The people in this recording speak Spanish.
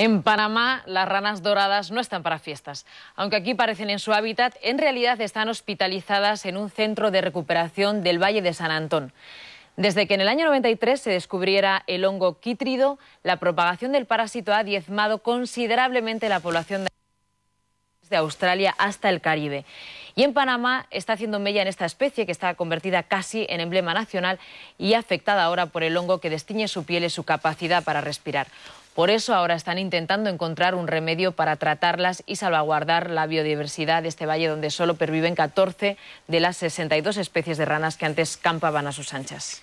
En Panamá, las ranas doradas no están para fiestas. Aunque aquí parecen en su hábitat, en realidad están hospitalizadas en un centro de recuperación del Valle de San Antón. Desde que en el año 93 se descubriera el hongo quítrido, la propagación del parásito ha diezmado considerablemente la población de Australia hasta el Caribe. Y en Panamá está haciendo mella en esta especie que está convertida casi en emblema nacional y afectada ahora por el hongo que destiñe su piel y su capacidad para respirar. Por eso ahora están intentando encontrar un remedio para tratarlas y salvaguardar la biodiversidad de este valle donde solo perviven 14 de las 62 especies de ranas que antes campaban a sus anchas.